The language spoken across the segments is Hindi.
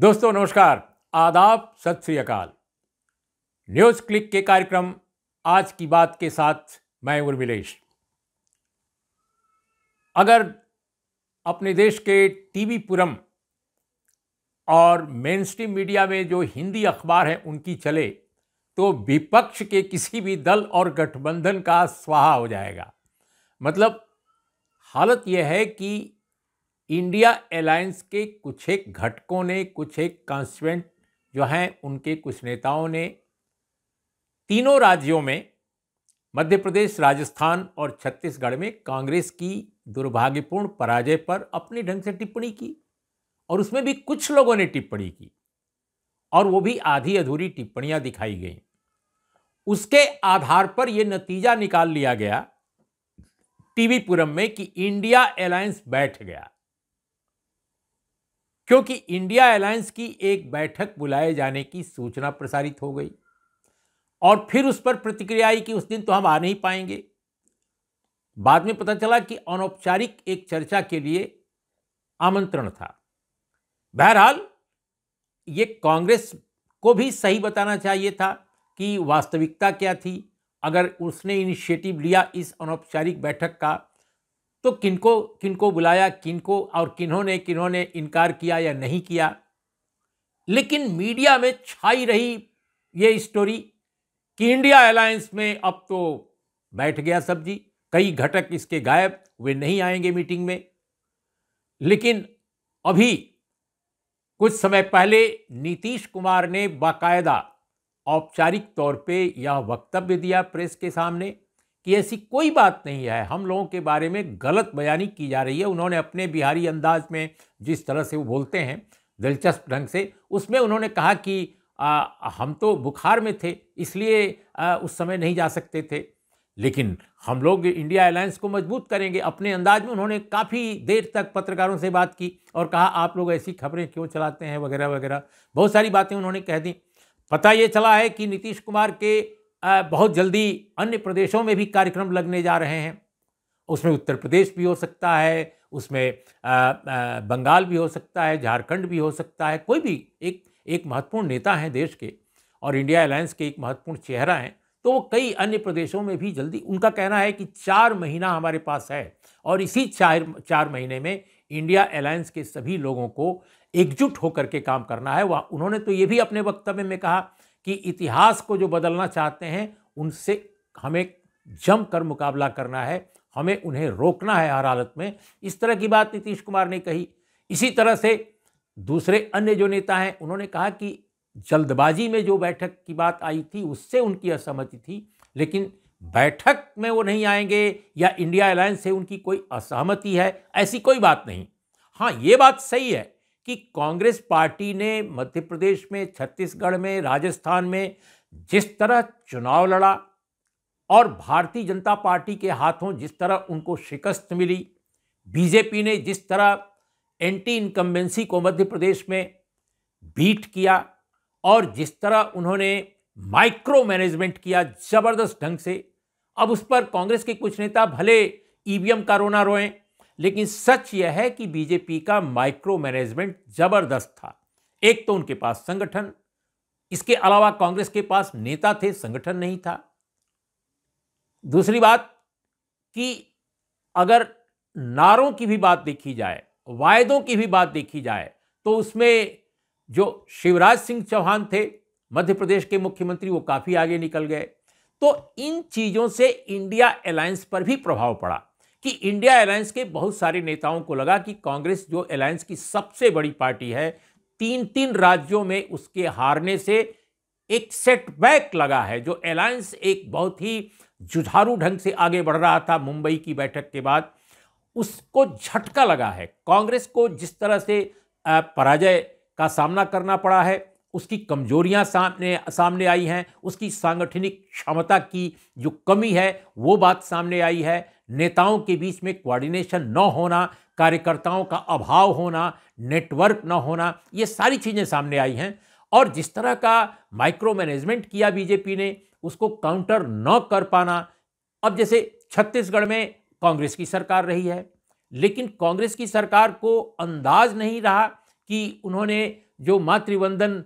दोस्तों नमस्कार आदाब सत श्री अकाल न्यूज़ क्लिक के कार्यक्रम आज की बात के साथ मैं उर्मिलेश अगर अपने देश के टीवी पुरम और मेन स्ट्रीम मीडिया में जो हिंदी अखबार हैं उनकी चले तो विपक्ष के किसी भी दल और गठबंधन का स्वाहा हो जाएगा मतलब हालत यह है कि इंडिया एलायंस के कुछ एक घटकों ने कुछ एक कॉन्स्टिट्यूंट जो हैं उनके कुछ नेताओं ने तीनों राज्यों में मध्य प्रदेश राजस्थान और छत्तीसगढ़ में कांग्रेस की दुर्भाग्यपूर्ण पराजय पर अपने ढंग से टिप्पणी की और उसमें भी कुछ लोगों ने टिप्पणी की और वो भी आधी अधूरी टिप्पणियां दिखाई गई उसके आधार पर यह नतीजा निकाल लिया गया टीवी पुरम में कि इंडिया एलायंस बैठ गया क्योंकि इंडिया अलायंस की एक बैठक बुलाए जाने की सूचना प्रसारित हो गई और फिर उस पर प्रतिक्रिया आई कि उस दिन तो हम आ नहीं पाएंगे बाद में पता चला कि अनौपचारिक एक चर्चा के लिए आमंत्रण था बहरहाल ये कांग्रेस को भी सही बताना चाहिए था कि वास्तविकता क्या थी अगर उसने इनिशिएटिव लिया इस अनौपचारिक बैठक का तो किनको किनको बुलाया किनको और किन्होंने किन्होंने इनकार किया या नहीं किया लेकिन मीडिया में छाई रही ये स्टोरी कि इंडिया अलायंस में अब तो बैठ गया सब जी कई घटक इसके गायब वे नहीं आएंगे मीटिंग में लेकिन अभी कुछ समय पहले नीतीश कुमार ने बाकायदा औपचारिक तौर पे यह वक्तव्य दिया प्रेस के सामने कि ऐसी कोई बात नहीं है हम लोगों के बारे में गलत बयानी की जा रही है उन्होंने अपने बिहारी अंदाज में जिस तरह से वो बोलते हैं दिलचस्प ढंग से उसमें उन्होंने कहा कि आ, हम तो बुखार में थे इसलिए आ, उस समय नहीं जा सकते थे लेकिन हम लोग इंडिया एयरलाइंस को मजबूत करेंगे अपने अंदाज में उन्होंने काफ़ी देर तक पत्रकारों से बात की और कहा आप लोग ऐसी खबरें क्यों चलाते हैं वगैरह वगैरह बहुत सारी बातें उन्होंने कह दी पता ये चला है कि नीतीश कुमार के बहुत जल्दी अन्य प्रदेशों में भी कार्यक्रम लगने जा रहे हैं उसमें उत्तर प्रदेश भी हो सकता है उसमें बंगाल भी हो सकता है झारखंड भी हो सकता है कोई भी एक एक महत्वपूर्ण नेता हैं देश के और इंडिया अलायंस के एक महत्वपूर्ण चेहरा हैं तो वो कई अन्य प्रदेशों में भी जल्दी उनका कहना है कि चार महीना हमारे पास है और इसी चार चार महीने में इंडिया अलायंस के सभी लोगों को एकजुट होकर के काम करना है वह उन्होंने तो ये भी अपने वक्तव्य में कहा कि इतिहास को जो बदलना चाहते हैं उनसे हमें जम कर मुकाबला करना है हमें उन्हें रोकना है हर हालत में इस तरह की बात नीतीश कुमार ने कही इसी तरह से दूसरे अन्य जो नेता हैं उन्होंने कहा कि जल्दबाजी में जो बैठक की बात आई थी उससे उनकी असहमति थी लेकिन बैठक में वो नहीं आएंगे या इंडिया अलायंस से उनकी कोई असहमति है ऐसी कोई बात नहीं हाँ ये बात सही है कि कांग्रेस पार्टी ने मध्य प्रदेश में छत्तीसगढ़ में राजस्थान में जिस तरह चुनाव लड़ा और भारतीय जनता पार्टी के हाथों जिस तरह उनको शिकस्त मिली बीजेपी ने जिस तरह एंटी इनकम्बेंसी को मध्य प्रदेश में बीट किया और जिस तरह उन्होंने माइक्रो मैनेजमेंट किया ज़बरदस्त ढंग से अब उस पर कांग्रेस के कुछ नेता भले ईवीएम का रोना रोएं लेकिन सच यह है कि बीजेपी का माइक्रो मैनेजमेंट जबरदस्त था एक तो उनके पास संगठन इसके अलावा कांग्रेस के पास नेता थे संगठन नहीं था दूसरी बात कि अगर नारों की भी बात देखी जाए वायदों की भी बात देखी जाए तो उसमें जो शिवराज सिंह चौहान थे मध्य प्रदेश के मुख्यमंत्री वो काफ़ी आगे निकल गए तो इन चीज़ों से इंडिया अलायंस पर भी प्रभाव पड़ा कि इंडिया अलायंस के बहुत सारे नेताओं को लगा कि कांग्रेस जो अलायंस की सबसे बड़ी पार्टी है तीन तीन राज्यों में उसके हारने से एक सेटबैक लगा है जो अलायंस एक बहुत ही जुझारू ढंग से आगे बढ़ रहा था मुंबई की बैठक के बाद उसको झटका लगा है कांग्रेस को जिस तरह से पराजय का सामना करना पड़ा है उसकी कमजोरियां सामने सामने आई हैं उसकी सांगठनिक क्षमता की जो कमी है वो बात सामने आई है नेताओं के बीच में कोऑर्डिनेशन न होना कार्यकर्ताओं का अभाव होना नेटवर्क न होना ये सारी चीज़ें सामने आई हैं और जिस तरह का माइक्रो मैनेजमेंट किया बीजेपी ने उसको काउंटर न कर पाना अब जैसे छत्तीसगढ़ में कांग्रेस की सरकार रही है लेकिन कांग्रेस की सरकार को अंदाज नहीं रहा कि उन्होंने जो मातृवंदन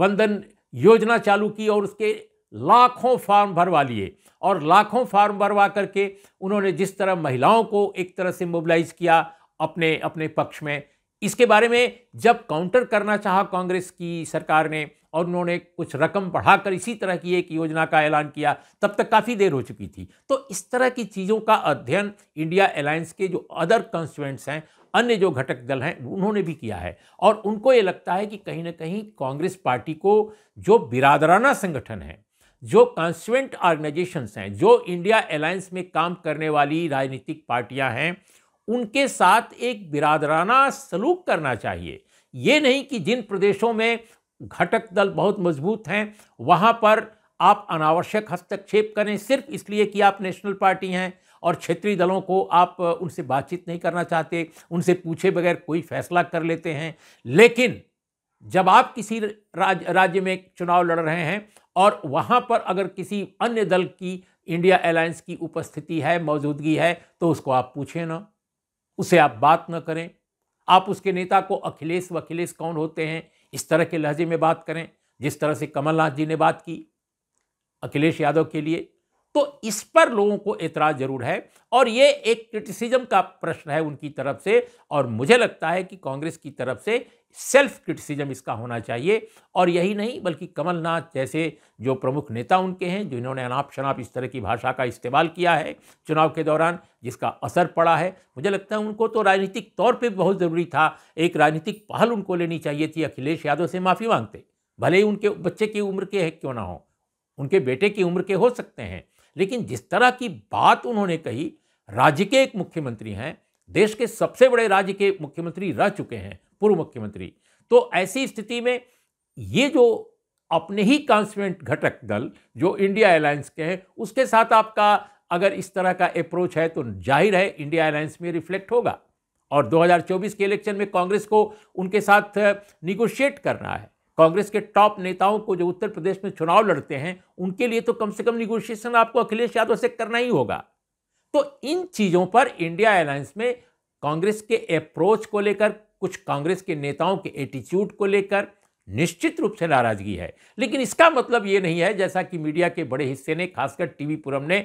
वंदन योजना चालू की और उसके लाखों फार्म भरवा लिए और लाखों फार्म भरवा करके उन्होंने जिस तरह महिलाओं को एक तरह से मोबिलाइज किया अपने अपने पक्ष में इसके बारे में जब काउंटर करना चाहा कांग्रेस की सरकार ने और उन्होंने कुछ रकम बढ़ाकर इसी तरह की एक योजना का ऐलान किया तब तक काफ़ी देर हो चुकी थी तो इस तरह की चीज़ों का अध्ययन इंडिया अलायंस के जो अदर कंस्टिट्यूंट्स हैं अन्य जो घटक दल हैं उन्होंने भी किया है और उनको ये लगता है कि कहीं ना कहीं कांग्रेस पार्टी को जो बिरादराना संगठन है जो कॉन्स्टेंट ऑर्गेनाइजेशंस हैं जो इंडिया अलायंस में काम करने वाली राजनीतिक पार्टियां हैं उनके साथ एक बिरादराना सलूक करना चाहिए ये नहीं कि जिन प्रदेशों में घटक दल बहुत मजबूत हैं वहाँ पर आप अनावश्यक हस्तक्षेप करें सिर्फ इसलिए कि आप नेशनल पार्टी हैं और क्षेत्रीय दलों को आप उनसे बातचीत नहीं करना चाहते उनसे पूछे बगैर कोई फैसला कर लेते हैं लेकिन जब आप किसी राज, राज्य में चुनाव लड़ रहे हैं और वहाँ पर अगर किसी अन्य दल की इंडिया अलायंस की उपस्थिति है मौजूदगी है तो उसको आप पूछें ना उसे आप बात ना करें आप उसके नेता को अखिलेश व अखिलेश कौन होते हैं इस तरह के लहजे में बात करें जिस तरह से कमलनाथ जी ने बात की अखिलेश यादव के लिए तो इस पर लोगों को एतराज़ जरूर है और ये एक क्रिटिसिज्म का प्रश्न है उनकी तरफ से और मुझे लगता है कि कांग्रेस की तरफ से सेल्फ क्रिटिसिज्म इसका होना चाहिए और यही नहीं बल्कि कमलनाथ जैसे जो प्रमुख नेता उनके हैं जिन्होंने अनाप शनाप इस तरह की भाषा का इस्तेमाल किया है चुनाव के दौरान जिसका असर पड़ा है मुझे लगता है उनको तो राजनीतिक तौर पर बहुत ज़रूरी था एक राजनीतिक पहल उनको लेनी चाहिए थी अखिलेश यादव से माफ़ी मांगते भले ही उनके बच्चे की उम्र के हैं क्यों ना हो उनके बेटे की उम्र के हो सकते हैं लेकिन जिस तरह की बात उन्होंने कही राज्य के एक मुख्यमंत्री हैं देश के सबसे बड़े राज्य के मुख्यमंत्री रह चुके हैं पूर्व मुख्यमंत्री तो ऐसी स्थिति में ये जो अपने ही कॉन्स्टिट्यूंट घटक दल जो इंडिया एयरलाइंस के हैं उसके साथ आपका अगर इस तरह का अप्रोच है तो जाहिर है इंडिया एयरलाइंस में रिफ्लेक्ट होगा और 2024 के इलेक्शन में कांग्रेस को उनके साथ निगोशिएट करना है कांग्रेस के टॉप नेताओं को जो उत्तर प्रदेश में चुनाव लड़ते हैं उनके लिए तो कम से कम निगोशिएशन आपको अखिलेश यादव से करना ही होगा तो इन चीज़ों पर इंडिया अलायंस में कांग्रेस के अप्रोच को लेकर कुछ कांग्रेस के नेताओं के एटीट्यूड को लेकर निश्चित रूप से नाराजगी है लेकिन इसका मतलब ये नहीं है जैसा कि मीडिया के बड़े हिस्से ने खासकर टीवी पुरम ने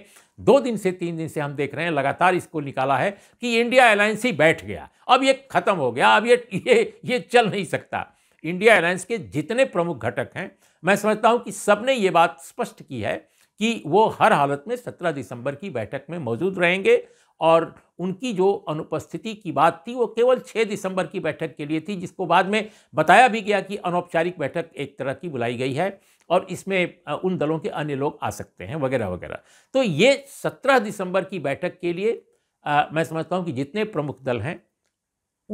दो दिन से तीन दिन से हम देख रहे हैं लगातार इसको निकाला है कि इंडिया अलायंस ही बैठ गया अब ये खत्म हो गया अब ये ये ये चल नहीं सकता इंडिया अलायंस के जितने प्रमुख घटक हैं मैं समझता हूं कि सबने ये बात स्पष्ट की है कि वो हर हालत में 17 दिसंबर की बैठक में मौजूद रहेंगे और उनकी जो अनुपस्थिति की बात थी वो केवल 6 दिसंबर की बैठक के लिए थी जिसको बाद में बताया भी गया कि अनौपचारिक बैठक एक तरह की बुलाई गई है और इसमें उन दलों के अन्य लोग आ सकते हैं वगैरह वगैरह तो ये 17 दिसंबर की बैठक के लिए आ, मैं समझता हूँ कि जितने प्रमुख दल हैं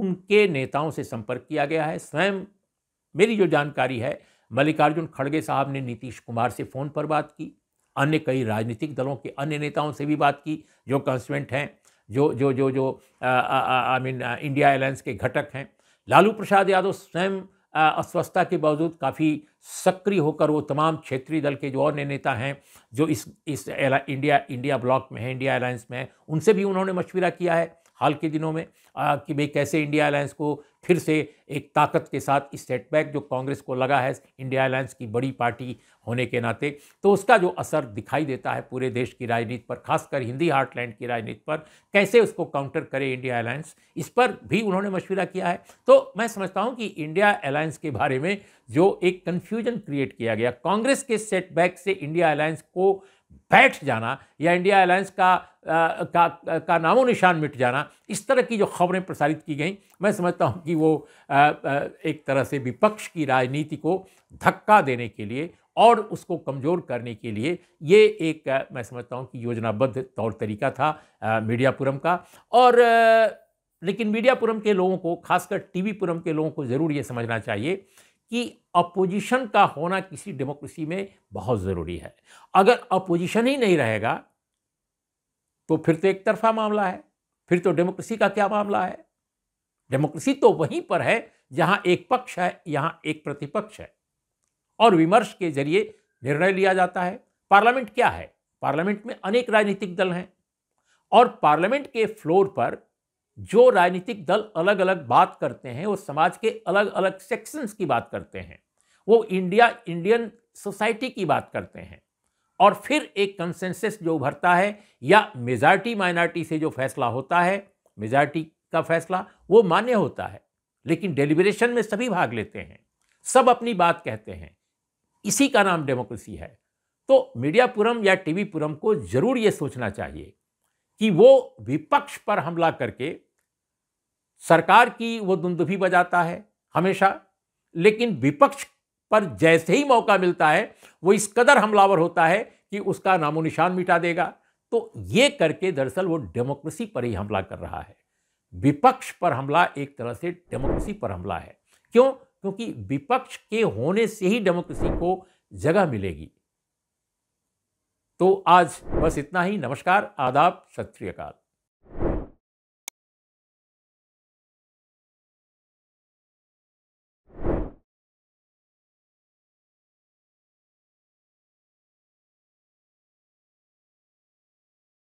उनके नेताओं से संपर्क किया गया है स्वयं मेरी जो जानकारी है मल्लिकार्जुन खड़गे साहब ने नीतीश कुमार से फ़ोन पर बात की अन्य कई राजनीतिक दलों के अन्य नेताओं से भी बात की जो कंस्टेंट हैं जो जो जो जो आई मीन इंडिया एलायंस के घटक हैं लालू प्रसाद यादव स्वयं अस्वस्थता के बावजूद काफ़ी सक्रिय होकर वो तमाम क्षेत्रीय दल के जो और नेता हैं जो इस इस इंडिया इंडिया ब्लॉक में है इंडिया अलायंस में है उनसे भी उन्होंने मशविरा किया है हाल के दिनों में आ, कि भाई कैसे इंडिया अलायंस को फिर से एक ताकत के साथ इस सेटबैक जो कांग्रेस को लगा है इंडिया अलायंस की बड़ी पार्टी होने के नाते तो उसका जो असर दिखाई देता है पूरे देश की राजनीति पर खासकर हिंदी हार्टलैंड की राजनीति पर कैसे उसको काउंटर करे इंडिया अलायंस इस पर भी उन्होंने मशवरा किया है तो मैं समझता हूँ कि इंडिया अलायंस के बारे में जो एक कन्फ्यूजन क्रिएट किया गया कांग्रेस के सेटबैक से इंडिया अलायंस को बैठ जाना या इंडिया एयरलाइंस का आ, का का नामो निशान मिट जाना इस तरह की जो खबरें प्रसारित की गई मैं समझता हूँ कि वो आ, आ, एक तरह से विपक्ष की राजनीति को धक्का देने के लिए और उसको कमज़ोर करने के लिए ये एक मैं समझता हूँ कि योजनाबद्ध तौर तरीका था मीडियापुरम का और लेकिन मीडियापुरम के लोगों को खासकर टीवी पुरम के लोगों को ज़रूर ये समझना चाहिए कि अपोजिशन का होना किसी डेमोक्रेसी में बहुत ज़रूरी है अगर अपोजिशन ही नहीं रहेगा तो फिर तो एक तरफा मामला है फिर तो डेमोक्रेसी का क्या मामला है डेमोक्रेसी तो वहीं पर है जहां एक पक्ष है यहां एक प्रतिपक्ष है और विमर्श के जरिए निर्णय लिया जाता है पार्लियामेंट क्या है पार्लियामेंट में अनेक राजनीतिक दल हैं और पार्लियामेंट के फ्लोर पर जो राजनीतिक दल अलग अलग बात करते हैं वो समाज के अलग अलग सेक्शंस की बात करते हैं वो इंडिया इंडियन सोसाइटी की बात करते हैं और फिर एक कंसेंसस जो उभरता है या मेजॉरिटी माइनॉरिटी से जो फैसला होता है मेजॉरिटी का फैसला वो मान्य होता है लेकिन डेलीबरेशन में सभी भाग लेते हैं सब अपनी बात कहते हैं इसी का नाम डेमोक्रेसी है तो मीडियापुरम या टीवीपुरम को जरूर ये सोचना चाहिए कि वो विपक्ष पर हमला करके सरकार की वो भी बजाता है हमेशा लेकिन विपक्ष पर जैसे ही मौका मिलता है वो इस कदर हमलावर होता है कि उसका नामो निशान मिटा देगा तो ये करके दरअसल वो डेमोक्रेसी पर ही हमला कर रहा है विपक्ष पर हमला एक तरह से डेमोक्रेसी पर हमला है क्यों क्योंकि विपक्ष के होने से ही डेमोक्रेसी को जगह मिलेगी तो आज बस इतना ही नमस्कार आदाब सत श्रीकाल